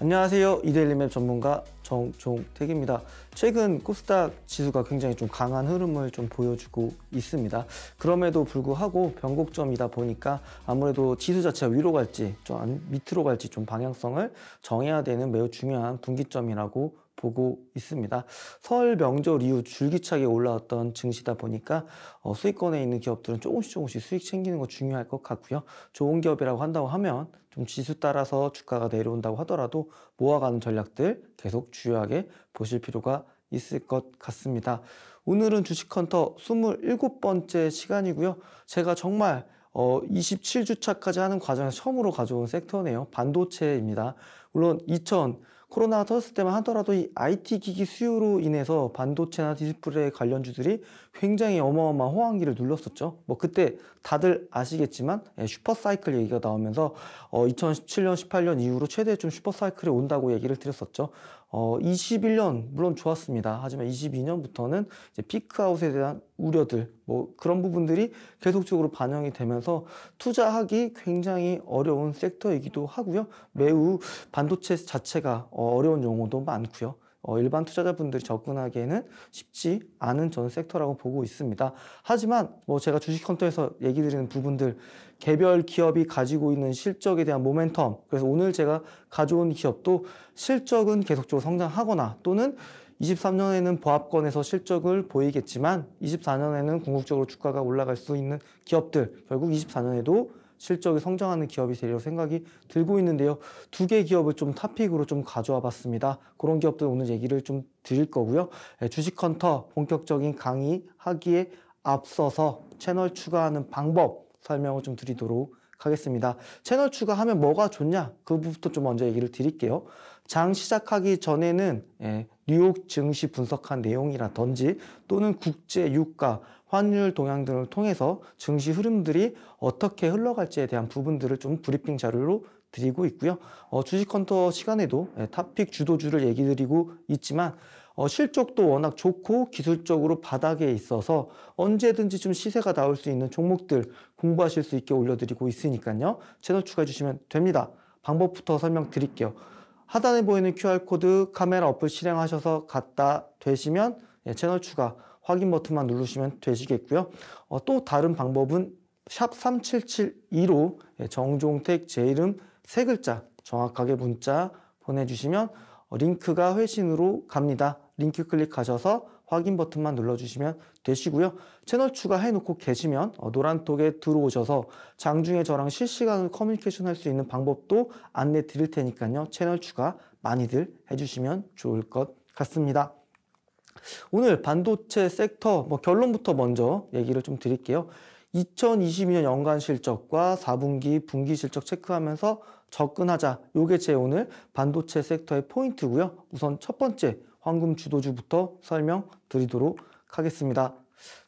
안녕하세요. 이데일리맵 전문가 정종택입니다. 최근 코스닥 지수가 굉장히 좀 강한 흐름을 좀 보여주고 있습니다. 그럼에도 불구하고 변곡점이다 보니까 아무래도 지수 자체가 위로 갈지 좀 밑으로 갈지 좀 방향성을 정해야 되는 매우 중요한 분기점이라고 보고 있습니다. 설 명절 이후 줄기차게 올라왔던 증시다 보니까 어, 수익권에 있는 기업들은 조금씩 조금씩 수익 챙기는 거 중요할 것 같고요. 좋은 기업이라고 한다고 하면 좀 지수 따라서 주가가 내려온다고 하더라도 모아가는 전략들 계속 주요하게 보실 필요가 있을 것 같습니다. 오늘은 주식헌터 27번째 시간이고요. 제가 정말 어, 27주차까지 하는 과정에서 처음으로 가져온 섹터네요. 반도체입니다. 물론 2000 코로나가 터졌을 때만 하더라도 이 IT 기기 수요로 인해서 반도체나 디스플레이 관련주들이 굉장히 어마어마한 호황기를 눌렀었죠. 뭐 그때 다들 아시겠지만 예, 슈퍼사이클 얘기가 나오면서 어 2017년, 18년 이후로 최대좀 슈퍼사이클이 온다고 얘기를 드렸었죠. 어, 21년 물론 좋았습니다. 하지만 22년부터는 이제 피크아웃에 대한 우려들 뭐 그런 부분들이 계속적으로 반영이 되면서 투자하기 굉장히 어려운 섹터이기도 하고요. 매우 반도체 자체가 어, 어려운 용어도 많고요. 어, 일반 투자자분들이 접근하기에는 쉽지 않은 전 섹터라고 보고 있습니다. 하지만 뭐 제가 주식 컨터에서 얘기 드리는 부분들 개별 기업이 가지고 있는 실적에 대한 모멘텀 그래서 오늘 제가 가져온 기업도 실적은 계속적으로 성장하거나 또는 23년에는 보합권에서 실적을 보이겠지만 24년에는 궁극적으로 주가가 올라갈 수 있는 기업들 결국 24년에도 실적이 성장하는 기업이 되리라고 생각이 들고 있는데요. 두 개 기업을 좀 탑픽으로 좀 가져와 봤습니다. 그런 기업들 오늘 얘기를 좀 드릴 거고요. 예, 주식헌터 본격적인 강의 하기에 앞서서 채널 추가하는 방법 설명을 좀 드리도록 하겠습니다. 채널 추가하면 뭐가 좋냐? 그 부분부터 좀 먼저 얘기를 드릴게요. 장 시작하기 전에는 예, 뉴욕 증시 분석한 내용이라든지 또는 국제 유가, 환율 동향 등을 통해서 증시 흐름들이 어떻게 흘러갈지에 대한 부분들을 좀 브리핑 자료로 드리고 있고요. 어, 주식 컨터 시간에도 예, 탑픽 주도주를 얘기 드리고 있지만 어, 실적도 워낙 좋고 기술적으로 바닥에 있어서 언제든지 좀 시세가 나올 수 있는 종목들 공부하실 수 있게 올려드리고 있으니까요. 채널 추가해 주시면 됩니다. 방법부터 설명드릴게요. 하단에 보이는 QR코드 카메라 어플 실행하셔서 갖다 되시면 예, 채널 추가 확인 버튼만 누르시면 되시겠고요. 어, 또 다른 방법은 샵 3772로 예, 정종택 제 이름 세 글자 정확하게 문자 보내주시면 어, 링크가 회신으로 갑니다. 링크 클릭하셔서 확인 버튼만 눌러주시면 되시고요. 채널 추가해놓고 계시면 어, 노란톡에 들어오셔서 장중에 저랑 실시간으로 커뮤니케이션 할 수 있는 방법도 안내 드릴 테니까요. 채널 추가 많이들 해주시면 좋을 것 같습니다. 오늘 반도체 섹터 뭐 결론부터 먼저 얘기를 좀 드릴게요. 2022년 연간 실적과 4분기 분기 실적 체크하면서 접근하자. 요게 제 오늘 반도체 섹터의 포인트고요. 우선 첫 번째 황금 주도주부터 설명드리도록 하겠습니다.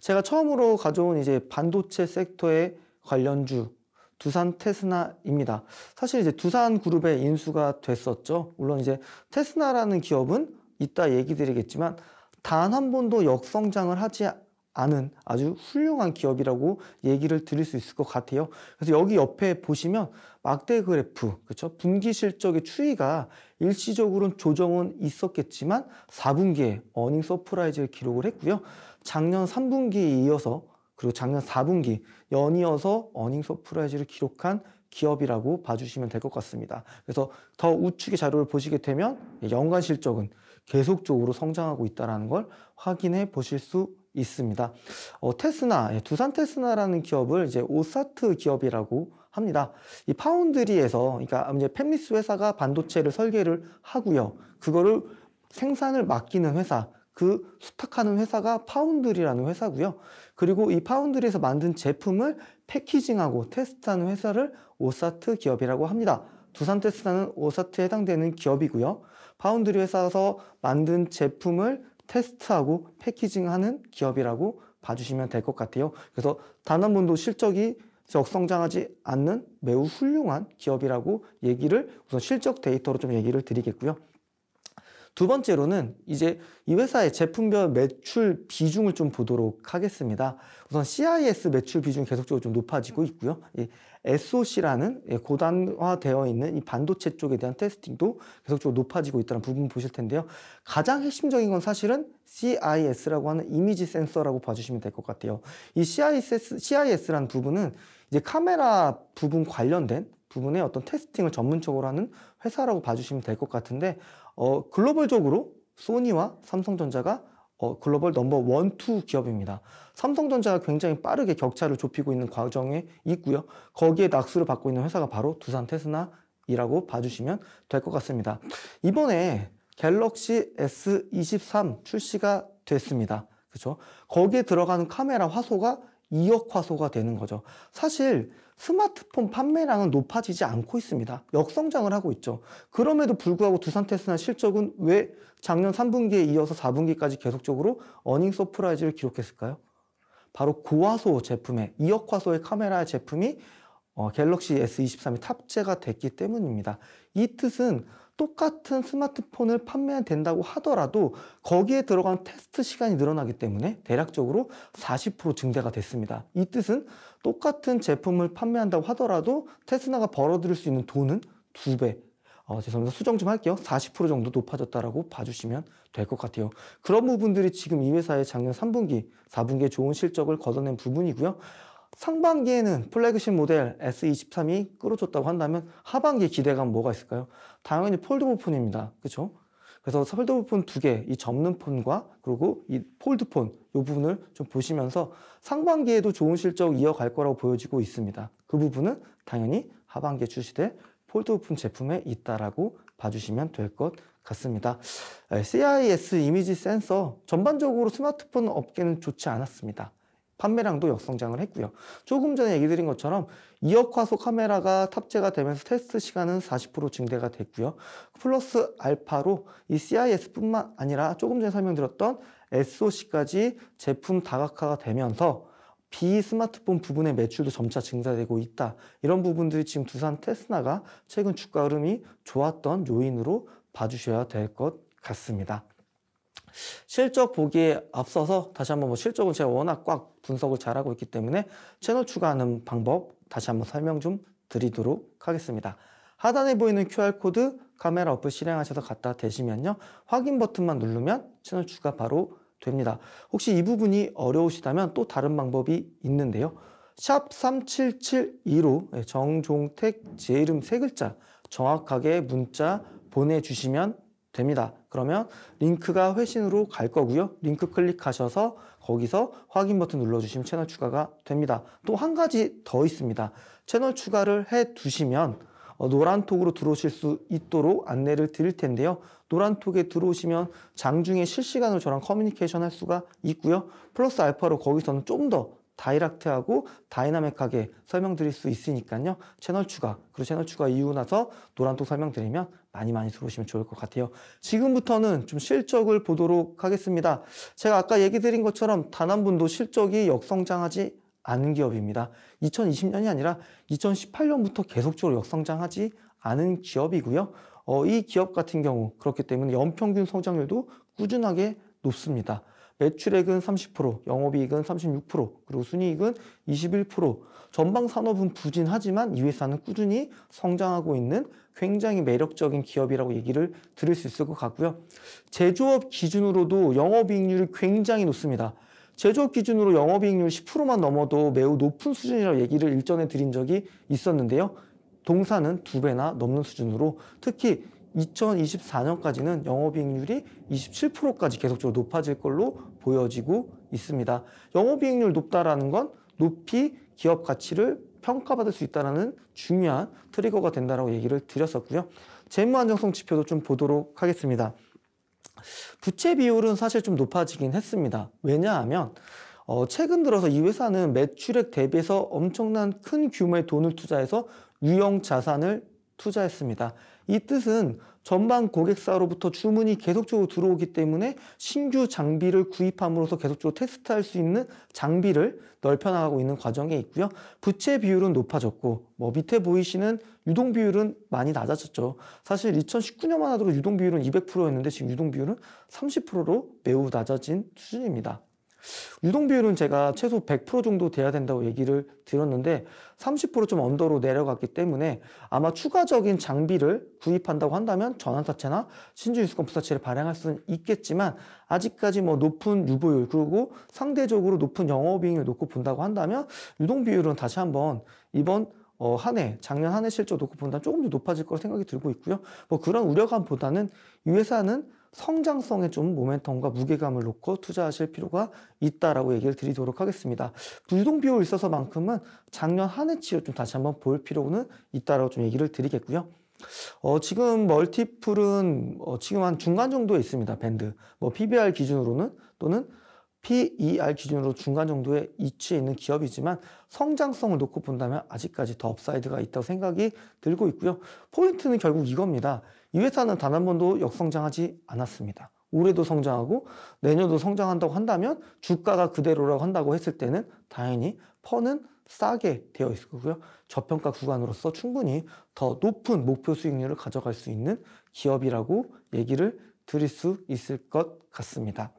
제가 처음으로 가져온 이제 반도체 섹터의 관련주 두산 테스나입니다. 사실 이제 두산 그룹의 인수가 됐었죠. 물론 이제 테스나라는 기업은 이따 얘기 드리겠지만 단 한 번도 역성장을 하지 아는 아주 훌륭한 기업이라고 얘기를 드릴 수 있을 것 같아요. 그래서 여기 옆에 보시면 막대 그래프, 그렇죠? 분기 실적의 추이가 일시적으로 조정은 있었겠지만 4분기에 어닝 서프라이즈를 기록을 했고요. 작년 3분기에 이어서 그리고 작년 4분기 연이어서 어닝 서프라이즈를 기록한 기업이라고 봐주시면 될 것 같습니다. 그래서 더 우측의 자료를 보시게 되면 연간 실적은 계속적으로 성장하고 있다는 걸 확인해 보실 수 있습니다. 어, 테스나, 예, 두산 테스나라는 기업을 이제 오사트 기업이라고 합니다. 이 파운드리에서, 그러니까 이제 팹리스 회사가 반도체를 설계를 하고요. 그거를 생산을 맡기는 회사, 그 수탁하는 회사가 파운드리라는 회사고요. 그리고 이 파운드리에서 만든 제품을 패키징하고 테스트하는 회사를 오사트 기업이라고 합니다. 두산 테스나는 오사트에 해당되는 기업이고요. 파운드리 회사에서 만든 제품을 테스트하고 패키징하는 기업이라고 봐주시면 될 것 같아요. 그래서 단 한 번도 실적이 적성장하지 않는 매우 훌륭한 기업이라고 얘기를 우선 실적 데이터로 좀 얘기를 드리겠고요. 두 번째로는 이제 이 회사의 제품별 매출 비중을 좀 보도록 하겠습니다. 우선 CIS 매출 비중 계속적으로 좀 높아지고 있고요. SOC라는 예, 고단화되어 있는 이 반도체 쪽에 대한 테스팅도 계속적으로 높아지고 있다는 부분 보실 텐데요. 가장 핵심적인 건 사실은 CIS라고 하는 이미지 센서라고 봐주시면 될 것 같아요. 이 CIS, CIS라는 부분은 이제 카메라 부분 관련된 부분의 어떤 테스팅을 전문적으로 하는 회사라고 봐주시면 될 것 같은데 어, 글로벌적으로 소니와 삼성전자가 어, 글로벌 넘버 원, 투 기업입니다. 삼성전자가 굉장히 빠르게 격차를 좁히고 있는 과정에 있고요. 거기에 낙수를 받고 있는 회사가 바로 두산 테스나이라고 봐주시면 될 것 같습니다. 이번에 갤럭시 S23 출시가 됐습니다. 그렇죠? 거기에 들어가는 카메라 화소가 2억 화소가 되는 거죠. 사실 스마트폰 판매량은 높아지지 않고 있습니다. 역성장을 하고 있죠. 그럼에도 불구하고 두산 테스나 실적은 왜 작년 3분기에 이어서 4분기까지 계속적으로 어닝 서프라이즈를 기록했을까요? 바로 고화소 제품에 2억 화소의 카메라 제품이 어, 갤럭시 S23이 탑재가 됐기 때문입니다. 이 뜻은 똑같은 스마트폰을 판매한 된다고 하더라도 거기에 들어간 테스트 시간이 늘어나기 때문에 대략적으로 40% 증대가 됐습니다. 이 뜻은 똑같은 제품을 판매한다고 하더라도 테스나가 벌어들일 수 있는 돈은 두배 어, 죄송합니다. 수정 좀 할게요. 40% 정도 높아졌다라고 봐주시면 될 것 같아요. 그런 부분들이 지금 이 회사의 작년 3분기, 4분기에 좋은 실적을 걷어낸 부분이고요. 상반기에는 플래그십 모델 S23이 끌어줬다고 한다면 하반기 기대감 뭐가 있을까요? 당연히 폴드보 폰입니다. 그렇죠? 그래서 폴드보 폰두 개, 이 접는 폰과 그리고 이 폴드 폰이 부분을 좀 보시면서 상반기에도 좋은 실적 이어갈 거라고 보여지고 있습니다. 그 부분은 당연히 하반기에 출시될 폴드 폰 제품에 있다라고 봐주시면 될 것 같습니다. CIS 이미지 센서 전반적으로 스마트폰 업계는 좋지 않았습니다. 판매량도 역성장을 했고요. 조금 전에 얘기 드린 것처럼 2억 화소 카메라가 탑재가 되면서 테스트 시간은 40% 증대가 됐고요. 플러스 알파로 이 CIS뿐만 아니라 조금 전에 설명드렸던 SOC까지 제품 다각화가 되면서 비스마트폰 부분의 매출도 점차 증가되고 있다. 이런 부분들이 지금 두산 테스나가 최근 주가 흐름이 좋았던 요인으로 봐주셔야 될 것 같습니다. 실적 보기에 앞서서 다시 한번 뭐 실적은 제가 워낙 꽉 분석을 잘하고 있기 때문에 채널 추가하는 방법 다시 한번 설명 좀 드리도록 하겠습니다. 하단에 보이는 QR코드 카메라 어플 실행하셔서 갖다 대시면요. 확인 버튼만 누르면 채널 추가 바로 됩니다. 혹시 이 부분이 어려우시다면 또 다른 방법이 있는데요. 샵 3772로 예, 정종택 제 이름 세 글자 정확하게 문자 보내주시면 됩니다. 그러면 링크가 회신으로 갈 거고요. 링크 클릭하셔서 거기서 확인 버튼 눌러주시면 채널 추가가 됩니다. 또 한 가지 더 있습니다. 채널 추가를 해 두시면 어, 노란톡으로 들어오실 수 있도록 안내를 드릴 텐데요. 노란톡에 들어오시면 장중에 실시간으로 저랑 커뮤니케이션 할 수가 있고요. 플러스 알파로 거기서는 좀더 다이렉트하고 다이나믹하게 설명드릴 수 있으니까요. 채널 추가, 그리고 채널 추가 이후 나서 노란톡 설명드리면 많이 많이 들어오시면 좋을 것 같아요. 지금부터는 좀 실적을 보도록 하겠습니다. 제가 아까 얘기 드린 것처럼 단 한 분도 실적이 역성장하지 않은 기업입니다. 2020년이 아니라 2018년부터 계속적으로 역성장하지 않은 기업이고요. 어, 이 기업 같은 경우 그렇기 때문에 연평균 성장률도 꾸준하게 높습니다. 매출액은 30%, 영업이익은 36%, 그리고 순이익은 21%. 전방 산업은 부진하지만 이 회사는 꾸준히 성장하고 있는 굉장히 매력적인 기업이라고 얘기를 들을 수 있을 것 같고요. 제조업 기준으로도 영업이익률이 굉장히 높습니다. 제조업 기준으로 영업이익률 10%만 넘어도 매우 높은 수준이라고 얘기를 일전에 드린 적이 있었는데요. 동사는 두 배나 넘는 수준으로 특히 2024년까지는 영업이익률이 27%까지 계속적으로 높아질 걸로 보여지고 있습니다. 영업이익률 높다라는 건 높이 기업 가치를 평가받을 수 있다는 중요한 트리거가 된다라고 얘기를 드렸었고요. 재무 안정성 지표도 좀 보도록 하겠습니다. 부채 비율은 사실 좀 높아지긴 했습니다. 왜냐하면 어, 최근 들어서 이 회사는 매출액 대비해서 엄청난 큰 규모의 돈을 투자해서 유형 자산을 투자했습니다. 이 뜻은 전방 고객사로부터 주문이 계속적으로 들어오기 때문에 신규 장비를 구입함으로써 계속적으로 테스트할 수 있는 장비를 넓혀나가고 있는 과정에 있고요. 부채 비율은 높아졌고 뭐 밑에 보이시는 유동 비율은 많이 낮아졌죠. 사실 2019년만 하더라도 유동 비율은 200%였는데 지금 유동 비율은 30%로 매우 낮아진 수준입니다. 유동 비율은 제가 최소 100% 정도 돼야 된다고 얘기를 들었는데 30%좀 언더로 내려갔기 때문에 아마 추가적인 장비를 구입한다고 한다면 전환사채나 신주유수권부사채를 발행할 수는 있겠지만 아직까지 뭐 높은 유보율 그리고 상대적으로 높은 영업이익을 놓고 본다고 한다면 유동 비율은 다시 한번 이번 어, 한 해, 작년 한 해 실적 놓고 본다면 조금 더 높아질 거라 생각이 들고 있고요. 뭐 그런 우려감보다는 이 회사는 성장성에 좀 모멘텀과 무게감을 놓고 투자하실 필요가 있다라고 얘기를 드리도록 하겠습니다. 불동 비율 있어서만큼은 작년 한 해치로 좀 다시 한번 볼 필요는 있다라고 좀 얘기를 드리겠고요. 어, 지금 멀티플은 어, 지금 한 중간 정도에 있습니다. 밴드. 뭐 PBR 기준으로는 또는 PER 기준으로 중간 정도에 위치해 있는 기업이지만 성장성을 놓고 본다면 아직까지 더 업사이드가 있다고 생각이 들고 있고요. 포인트는 결국 이겁니다. 이 회사는 단 한 번도 역성장하지 않았습니다. 올해도 성장하고 내년도 성장한다고 한다면 주가가 그대로라고 한다고 했을 때는 당연히 퍼는 싸게 되어 있을 거고요. 저평가 구간으로서 충분히 더 높은 목표 수익률을 가져갈 수 있는 기업이라고 얘기를 드릴 수 있을 것 같습니다.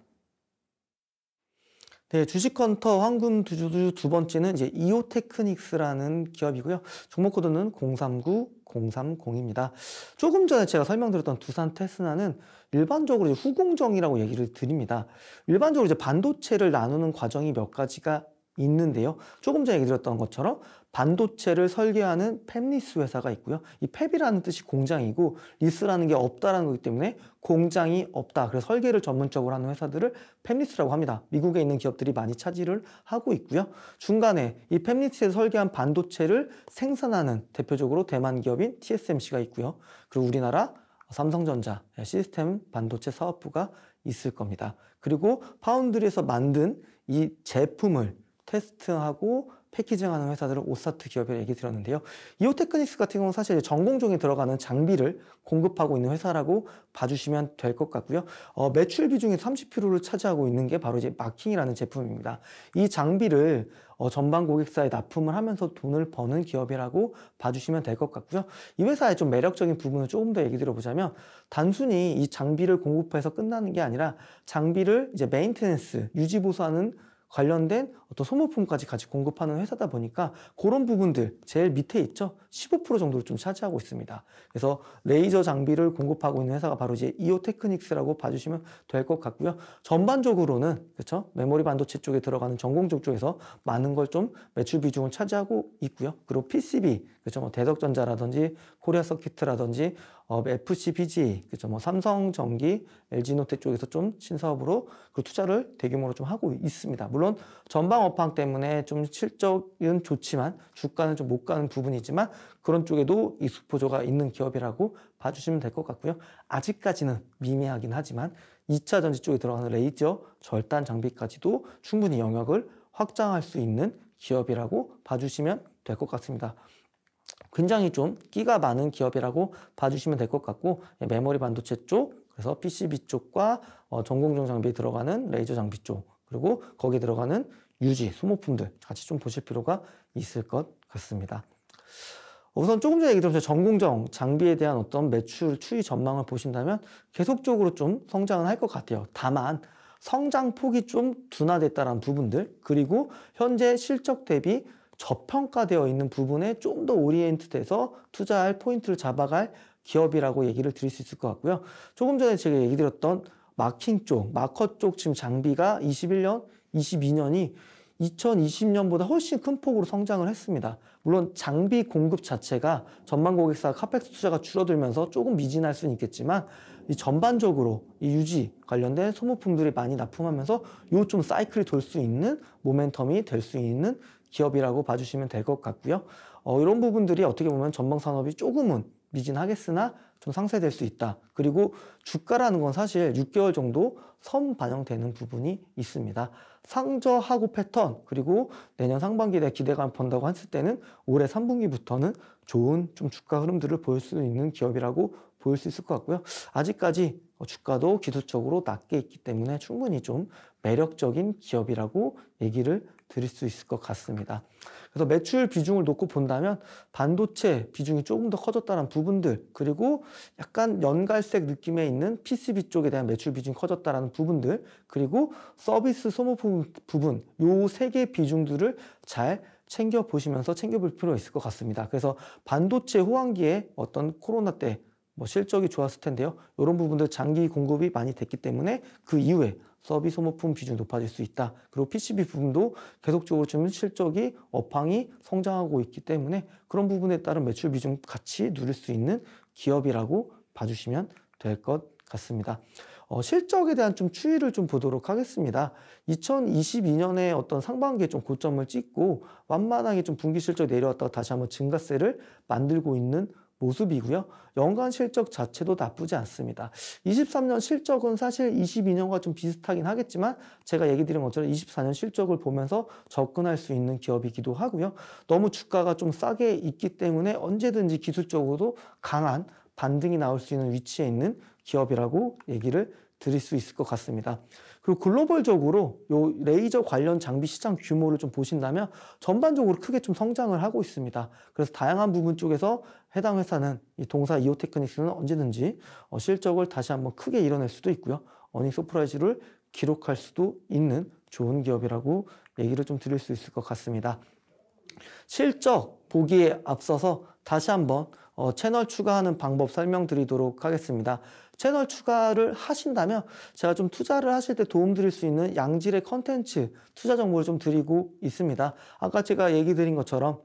네, 주식헌터 황금 두주주 두 번째는 이제 이오테크닉스라는 기업이고요. 종목 코드는 039030입니다. 조금 전에 제가 설명드렸던 두산 테스나는 일반적으로 후공정이라고 얘기를 드립니다. 일반적으로 이제 반도체를 나누는 과정이 몇 가지가 있는데요. 조금 전에 얘기 드렸던 것처럼 반도체를 설계하는 펩리스 회사가 있고요. 이 펩이라는 뜻이 공장이고 리스라는 게 없다라는 거기 때문에 공장이 없다. 그래서 설계를 전문적으로 하는 회사들을 펩리스라고 합니다. 미국에 있는 기업들이 많이 차지를 하고 있고요. 중간에 이 펩리스에서 설계한 반도체를 생산하는 대표적으로 대만 기업인 TSMC가 있고요. 그리고 우리나라 삼성전자 시스템 반도체 사업부가 있을 겁니다. 그리고 파운드리에서 만든 이 제품을 테스트하고 패키징하는 회사들은 오사트 기업이라 얘기 드렸는데요. 이오테크닉스 같은 경우는 사실 전공종에 들어가는 장비를 공급하고 있는 회사라고 봐주시면 될 것 같고요. 어, 매출 비중이 30%를 차지하고 있는 게 바로 이제 마킹이라는 제품입니다. 이 장비를 어, 전방 고객사에 납품을 하면서 돈을 버는 기업이라고 봐주시면 될 것 같고요. 이 회사의 좀 매력적인 부분을 조금 더 얘기 드려보자면 단순히 이 장비를 공급해서 끝나는 게 아니라 장비를 이제 메인테넌스, 유지 보수하는 관련된 어떤 소모품까지 같이 공급하는 회사다 보니까 그런 부분들 제일 밑에 있죠. 15% 정도를 좀 차지하고 있습니다. 그래서 레이저 장비를 공급하고 있는 회사가 바로 이제 이오 테크닉스라고 봐주시면 될 것 같고요. 전반적으로는 그렇죠. 메모리 반도체 쪽에 들어가는 전공적 쪽에서 많은 걸 좀 매출 비중을 차지하고 있고요. 그리고 PCB 그렇죠. 뭐 대덕전자라든지 코리아 서킷이라든지 어, FC BG, 그죠? 뭐 삼성전기, LG노텍 쪽에서 좀 신사업으로 그 투자를 대규모로 좀 하고 있습니다. 물론 전방 업황 때문에 좀 실적은 좋지만 주가는 좀 못 가는 부분이지만 그런 쪽에도 이수포저가 있는 기업이라고 봐주시면 될 것 같고요. 아직까지는 미미하긴 하지만 2차 전지 쪽에 들어가는 레이저 절단 장비까지도 충분히 영역을 확장할 수 있는 기업이라고 봐주시면 될 것 같습니다. 굉장히 좀 끼가 많은 기업이라고 봐주시면 될 것 같고 예, 메모리 반도체 쪽 그래서 PCB 쪽과 어, 전공정 장비 들어가는 레이저 장비 쪽 그리고 거기에 들어가는 유지, 소모품들 같이 좀 보실 필요가 있을 것 같습니다. 우선 조금 전에 얘기 드렸죠. 전공정 장비에 대한 어떤 매출 추이 전망을 보신다면 계속적으로 좀 성장은 할 것 같아요. 다만 성장 폭이 좀 둔화됐다는 부분들 그리고 현재 실적 대비 저평가되어 있는 부분에 좀 더 오리엔트 돼서 투자할 포인트를 잡아갈 기업이라고 얘기를 드릴 수 있을 것 같고요. 조금 전에 제가 얘기 드렸던 마킹 쪽, 마커 쪽 지금 장비가 21년, 22년이 2020년보다 훨씬 큰 폭으로 성장을 했습니다. 물론 장비 공급 자체가 전반 고객사 카펙스 투자가 줄어들면서 조금 미진할 수는 있겠지만 이 전반적으로 이 유지 관련된 소모품들이 많이 납품하면서 요 좀 사이클이 돌 수 있는 모멘텀이 될 수 있는 기업이라고 봐주시면 될 것 같고요. 어, 이런 부분들이 어떻게 보면 전방 산업이 조금은 미진하겠으나 좀 상쇄될 수 있다. 그리고 주가라는 건 사실 6개월 정도 선 반영되는 부분이 있습니다. 상저하고 패턴 그리고 내년 상반기에 기대감 을본다고 했을 때는 올해 3분기부터는 좋은 좀 주가 흐름들을 보일 수 있는 기업이라고 보일 수 있을 것 같고요. 아직까지 어, 주가도 기술적으로 낮게 있기 때문에 충분히 좀 매력적인 기업이라고 얘기를 드릴 수 있을 것 같습니다. 그래서 매출 비중을 놓고 본다면 반도체 비중이 조금 더 커졌다는 부분들 그리고 약간 연갈색 느낌에 있는 PCB 쪽에 대한 매출 비중이 커졌다는 부분들 그리고 서비스 소모품 부분 요 세 개 비중들을 잘 챙겨보시면서 챙겨볼 필요가 있을 것 같습니다. 그래서 반도체 호황기에 어떤 코로나 때 뭐 실적이 좋았을 텐데요. 이런 부분들 장기 공급이 많이 됐기 때문에 그 이후에 서비 소모품 비중이 높아질 수 있다. 그리고 PCB 부분도 계속적으로 지금 실적이 업황이 성장하고 있기 때문에 그런 부분에 따른 매출 비중 같이 누릴 수 있는 기업이라고 봐주시면 될 것 같습니다. 어, 실적에 대한 좀 추이를 좀 보도록 하겠습니다. 2022년에 어떤 상반기에 좀 고점을 찍고 완만하게 좀 분기 실적 내려왔다가 다시 한번 증가세를 만들고 있는 모습이고요. 연간 실적 자체도 나쁘지 않습니다. 23년 실적은 사실 22년과 좀 비슷하긴 하겠지만 제가 얘기 드린 것처럼 24년 실적을 보면서 접근할 수 있는 기업이기도 하고요. 너무 주가가 좀 싸게 있기 때문에 언제든지 기술적으로도 강한 반등이 나올 수 있는 위치에 있는 기업이라고 얘기를 드릴 수 있을 것 같습니다. 그리고 글로벌적으로 요 레이저 관련 장비 시장 규모를 좀 보신다면 전반적으로 크게 좀 성장을 하고 있습니다. 그래서 다양한 부분 쪽에서 해당 회사는 이 동사 이오테크닉스는 언제든지 어, 실적을 다시 한번 크게 이뤄낼 수도 있고요. 어닝 소프라이즈를 기록할 수도 있는 좋은 기업이라고 얘기를 좀 드릴 수 있을 것 같습니다. 실적 보기에 앞서서 다시 한번 어, 채널 추가하는 방법 설명드리도록 하겠습니다. 채널 추가를 하신다면 제가 좀 투자를 하실 때 도움드릴 수 있는 양질의 컨텐츠 투자 정보를 좀 드리고 있습니다. 아까 제가 얘기 드린 것처럼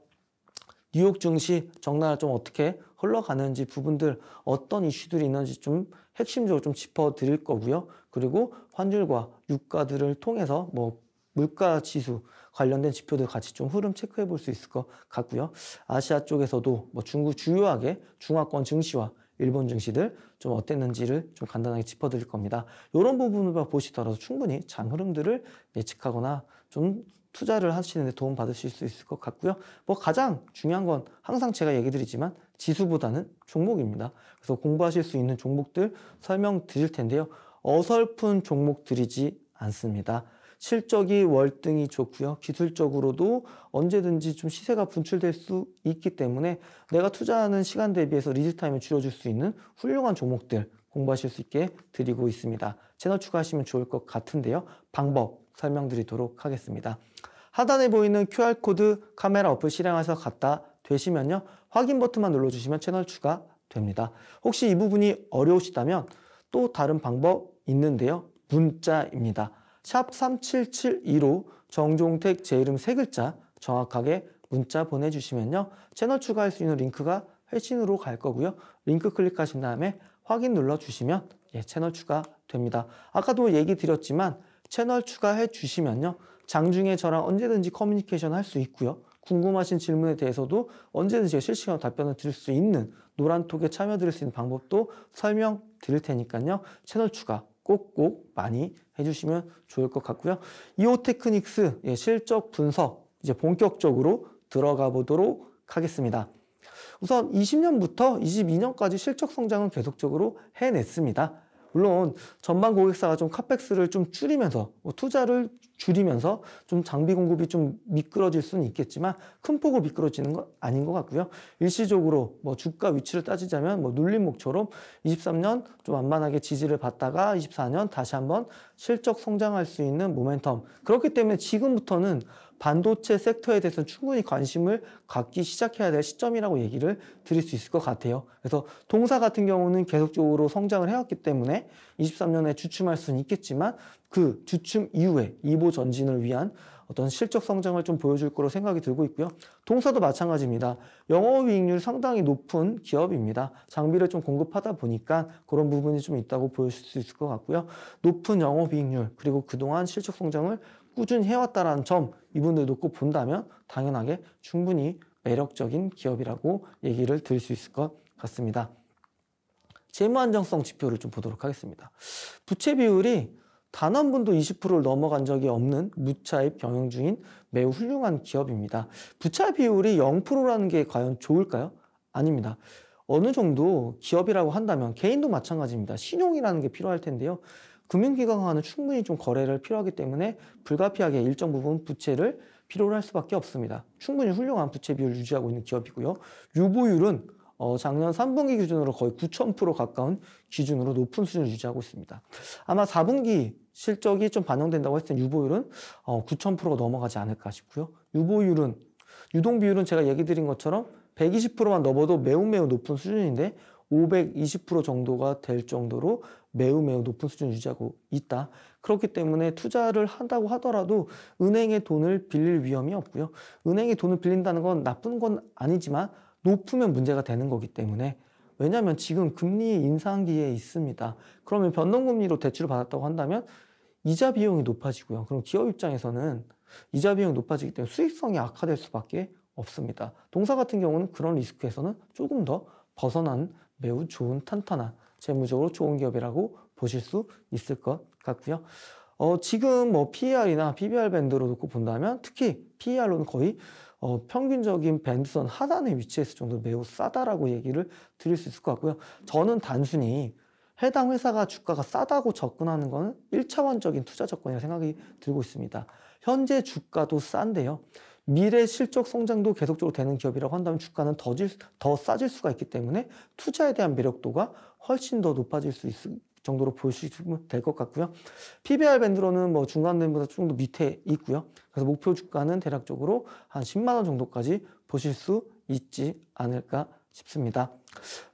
뉴욕 증시 정나라 좀 어떻게 흘러가는지 부분들 어떤 이슈들이 있는지 좀 핵심적으로 좀 짚어 드릴 거고요. 그리고 환율과 유가들을 통해서 뭐 물가 지수 관련된 지표들 같이 좀 흐름 체크해 볼 수 있을 것 같고요. 아시아 쪽에서도 뭐 중국 주요하게 중화권 증시와 일본 증시들 좀 어땠는지를 좀 간단하게 짚어드릴 겁니다. 이런 부분을 보시더라도 충분히 장 흐름들을 예측하거나 좀 투자를 하시는데 도움 받으실 수 있을 것 같고요. 뭐 가장 중요한 건 항상 제가 얘기 드리지만 지수보다는 종목입니다. 그래서 공부하실 수 있는 종목들 설명 드릴 텐데요. 어설픈 종목 드리지 않습니다. 실적이 월등히 좋고요. 기술적으로도 언제든지 좀 시세가 분출될 수 있기 때문에 내가 투자하는 시간 대비해서 리즈 타임을 줄여줄 수 있는 훌륭한 종목들 공부하실 수 있게 드리고 있습니다. 채널 추가하시면 좋을 것 같은데요. 방법 설명드리도록 하겠습니다. 하단에 보이는 QR코드 카메라 어플 실행해서 갖다 되시면요. 확인 버튼만 눌러주시면 채널 추가 됩니다. 혹시 이 부분이 어려우시다면 또 다른 방법 있는데요. 문자입니다. 샵 3772로 정종택 제 이름 세 글자 정확하게 문자 보내주시면요. 채널 추가할 수 있는 링크가 회신으로 갈 거고요. 링크 클릭하신 다음에 확인 눌러주시면 예, 채널 추가됩니다. 아까도 얘기 드렸지만 채널 추가해 주시면요. 장중에 저랑 언제든지 커뮤니케이션 할 수 있고요. 궁금하신 질문에 대해서도 언제든지 실시간 답변을 드릴 수 있는 노란톡에 참여 드릴 수 있는 방법도 설명 드릴 테니까요. 채널 추가 꼭꼭 많이 해주시면 좋을 것 같고요. 이오테크닉스 예, 실적 분석 이제 본격적으로 들어가 보도록 하겠습니다. 우선 20년부터 22년까지 실적 성장은 계속적으로 해냈습니다. 물론 전반 고객사가 좀 카펙스를 좀 줄이면서 뭐 투자를 줄이면서 좀 장비 공급이 좀 미끄러질 수는 있겠지만 큰 폭으로 미끄러지는 건 아닌 것 같고요. 일시적으로 뭐 주가 위치를 따지자면 뭐 눌림목처럼 23년 좀 완만하게 지지를 받다가 24년 다시 한번 실적 성장할 수 있는 모멘텀 그렇기 때문에 지금부터는 반도체 섹터에 대해서는 충분히 관심을 갖기 시작해야 될 시점이라고 얘기를 드릴 수 있을 것 같아요. 그래서 동사 같은 경우는 계속적으로 성장을 해왔기 때문에 23년에 주춤할 수는 있겠지만 그 주춤 이후에 2보 전진을 위한 어떤 실적 성장을 좀 보여줄 거로 생각이 들고 있고요. 동사도 마찬가지입니다. 영어이익률 상당히 높은 기업입니다. 장비를 좀 공급하다 보니까 그런 부분이 좀 있다고 보여줄 수 있을 것 같고요. 높은 영어이익률 그리고 그동안 실적 성장을 꾸준히 해왔다라는 점 이분들도 꼭 본다면 당연하게 충분히 매력적인 기업이라고 얘기를 드릴 수 있을 것 같습니다. 재무 안정성 지표를 좀 보도록 하겠습니다. 부채 비율이 단 한 번도 20%를 넘어간 적이 없는 무차입 경영 중인 매우 훌륭한 기업입니다. 부채 비율이 0%라는 게 과연 좋을까요? 아닙니다. 어느 정도 기업이라고 한다면 개인도 마찬가지입니다. 신용이라는 게 필요할 텐데요. 금융기관과는 충분히 좀 거래를 필요하기 때문에 불가피하게 일정 부분 부채를 필요로 할 수밖에 없습니다. 충분히 훌륭한 부채 비율 유지하고 있는 기업이고요. 유보율은 어, 작년 3분기 기준으로 거의 9,000% 가까운 기준으로 높은 수준을 유지하고 있습니다. 아마 4분기 실적이 좀 반영된다고 했을 때 유보율은 어, 9,000%가 넘어가지 않을까 싶고요. 유보율은 유동 비율은 제가 얘기 드린 것처럼 120%만 넘어도 매우 매우 높은 수준인데 520% 정도가 될 정도로 매우 매우 높은 수준을 유지하고 있다. 그렇기 때문에 투자를 한다고 하더라도 은행에 돈을 빌릴 위험이 없고요. 은행이 돈을 빌린다는 건 나쁜 건 아니지만 높으면 문제가 되는 거기 때문에 왜냐하면 지금 금리 인상기에 있습니다. 그러면 변동금리로 대출을 받았다고 한다면 이자 비용이 높아지고요. 그럼 기업 입장에서는 이자 비용이 높아지기 때문에 수익성이 악화될 수밖에 없습니다. 동사 같은 경우는 그런 리스크에서는 조금 더 벗어난 매우 좋은 탄탄한 재무적으로 좋은 기업이라고 보실 수 있을 것 같고요. 어, 지금 뭐 PER이나 PBR 밴드로 놓고 본다면 특히 PER로는 거의 어, 평균적인 밴드선 하단에 위치했을 정도로 매우 싸다라고 얘기를 드릴 수 있을 것 같고요. 저는 단순히 해당 회사가 주가가 싸다고 접근하는 것은 1차원적인 투자 접근이라 고 생각이 들고 있습니다. 현재 주가도 싼데요. 미래 실적 성장도 계속적으로 되는 기업이라고 한다면 주가는 더, 질, 더 싸질 수가 있기 때문에 투자에 대한 매력도가 훨씬 더 높아질 수 있을 정도로 볼 수 있으면 될 것 같고요. PBR 밴드로는 뭐 중간 밴드보다 조금 더 밑에 있고요. 그래서 목표 주가는 대략적으로 한 10만 원 정도까지 보실 수 있지 않을까 싶습니다.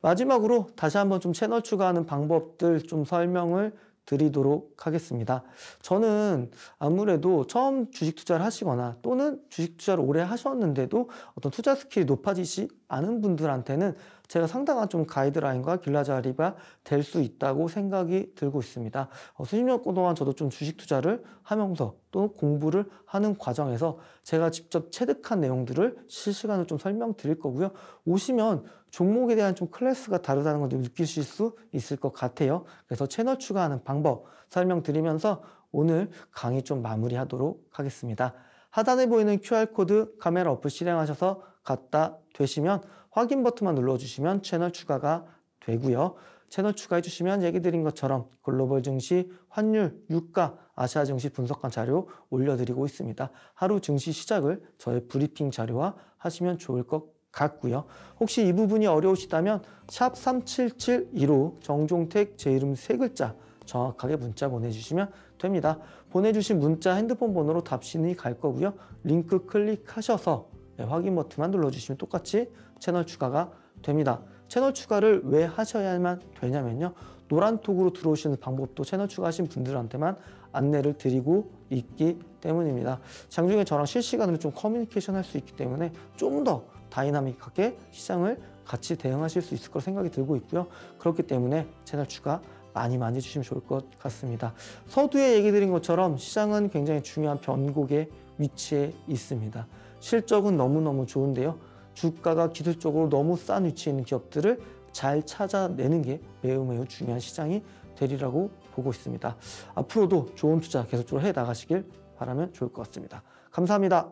마지막으로 다시 한번 좀 채널 추가하는 방법들 좀 설명을 드리도록 하겠습니다. 저는 아무래도 처음 주식 투자를 하시거나 또는 주식 투자를 오래 하셨는데도 어떤 투자 스킬이 높아지지 않은 분들한테는 제가 상당한 좀 가이드라인과 길라자리가 될 수 있다고 생각이 들고 있습니다. 어, 수십 년 동안 저도 좀 주식 투자를 하면서 또 공부를 하는 과정에서 제가 직접 체득한 내용들을 실시간으로 좀 설명드릴 거고요. 오시면 종목에 대한 좀 클래스가 다르다는 걸 느끼실 수 있을 것 같아요. 그래서 채널 추가하는 방법 설명드리면서 오늘 강의 좀 마무리하도록 하겠습니다. 하단에 보이는 QR코드 카메라 어플 실행하셔서 갖다 되시면 확인 버튼만 눌러주시면 채널 추가가 되고요. 채널 추가해 주시면 얘기 드린 것처럼 글로벌 증시, 환율, 유가, 아시아 증시 분석한 자료 올려드리고 있습니다. 하루 증시 시작을 저의 브리핑 자료화 하시면 좋을 것 같고요. 혹시 이 부분이 어려우시다면 샵 3 7 7 1로 정종택 제 이름 세 글자 정확하게 문자 보내주시면 됩니다. 보내주신 문자 핸드폰 번호로 답신이 갈 거고요. 링크 클릭하셔서 네, 확인 버튼만 눌러주시면 똑같이 채널 추가가 됩니다. 채널 추가를 왜 하셔야만 되냐면요. 노란톡으로 들어오시는 방법도 채널 추가하신 분들한테만 안내를 드리고 있기 때문입니다. 장중에 저랑 실시간으로 좀 커뮤니케이션 할 수 있기 때문에 좀 더 다이나믹하게 시장을 같이 대응하실 수 있을 거라 생각이 들고 있고요. 그렇기 때문에 채널 추가 많이 많이 해주시면 좋을 것 같습니다. 서두에 얘기 드린 것처럼 시장은 굉장히 중요한 변곡의 위치에 있습니다. 실적은 너무너무 좋은데요. 주가가 기술적으로 너무 싼 위치에 있는 기업들을 잘 찾아내는 게 매우 매우 중요한 시장이 되리라고 보고 있습니다. 앞으로도 좋은 투자 계속적으로 해 나가시길 바라면 좋을 것 같습니다. 감사합니다.